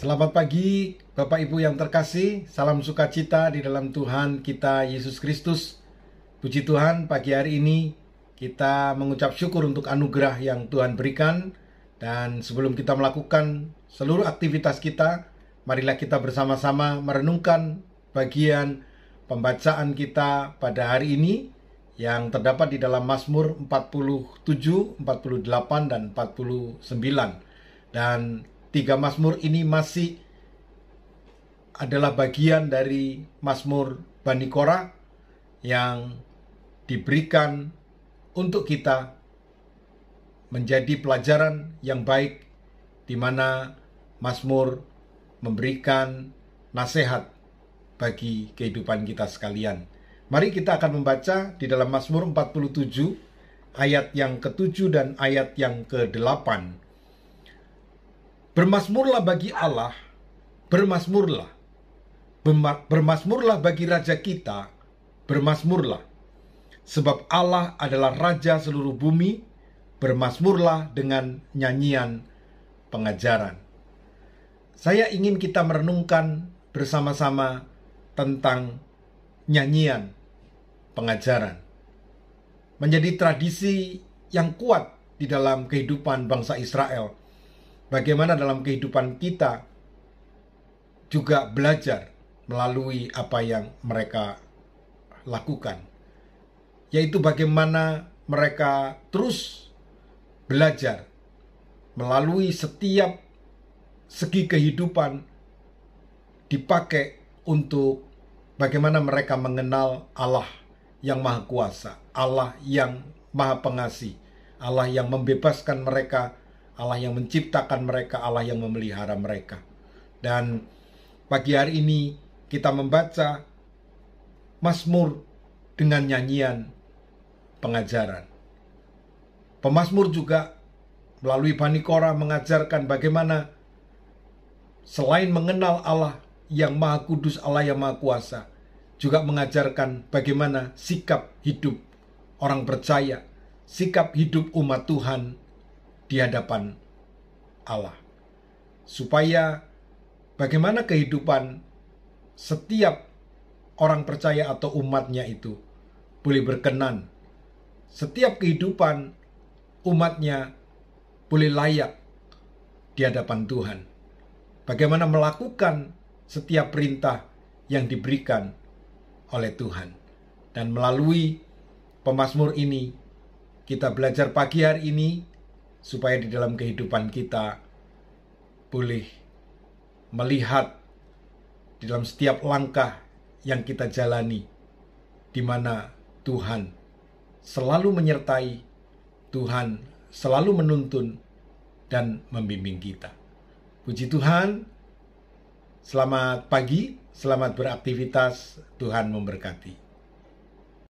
Selamat pagi, Bapak Ibu yang terkasih. Salam sukacita di dalam Tuhan kita Yesus Kristus. Puji Tuhan, pagi hari ini kita mengucap syukur untuk anugerah yang Tuhan berikan. Dan sebelum kita melakukan seluruh aktivitas kita, marilah kita bersama-sama merenungkan bagian pembacaan kita pada hari ini yang terdapat di dalam Mazmur 47, 48, dan 49. Dan tiga Mazmur ini masih adalah bagian dari Mazmur Bani Korah yang diberikan untuk kita menjadi pelajaran yang baik di mana Mazmur memberikan nasihat bagi kehidupan kita sekalian. Mari kita akan membaca di dalam Mazmur 47 ayat yang ke-7 dan ayat yang ke-8. Bermasmurlah bagi Allah, bermasmurlah. Bermasmurlah bagi raja kita, bermasmurlah. Sebab Allah adalah raja seluruh bumi, bermasmurlah dengan nyanyian pengajaran. Saya ingin kita merenungkan bersama-sama tentang nyanyian pengajaran. Menjadi tradisi yang kuat di dalam kehidupan bangsa Israel bagaimana dalam kehidupan kita juga belajar melalui apa yang mereka lakukan, yaitu bagaimana mereka terus belajar melalui setiap segi kehidupan dipakai untuk bagaimana mereka mengenal Allah yang Maha Kuasa, Allah yang Maha Pengasih, Allah yang membebaskan mereka Allah yang menciptakan mereka, Allah yang memelihara mereka. Dan pagi hari ini kita membaca Mazmur dengan nyanyian pengajaran. Pemasmur juga melalui Bani Korah mengajarkan bagaimana selain mengenal Allah yang Maha Kudus, Allah yang Maha Kuasa, juga mengajarkan bagaimana sikap hidup orang percaya, sikap hidup umat Tuhan di hadapan Allah. Supaya bagaimana kehidupan setiap orang percaya atau umatnya itu boleh berkenan. Setiap kehidupan umatnya boleh layak di hadapan Tuhan. Bagaimana melakukan setiap perintah yang diberikan oleh Tuhan. Dan melalui pemazmur ini, kita belajar pagi hari ini supaya di dalam kehidupan kita boleh melihat di dalam setiap langkah yang kita jalani, di mana Tuhan selalu menyertai, Tuhan selalu menuntun dan membimbing kita. Puji Tuhan, selamat pagi, selamat beraktivitas, Tuhan memberkati.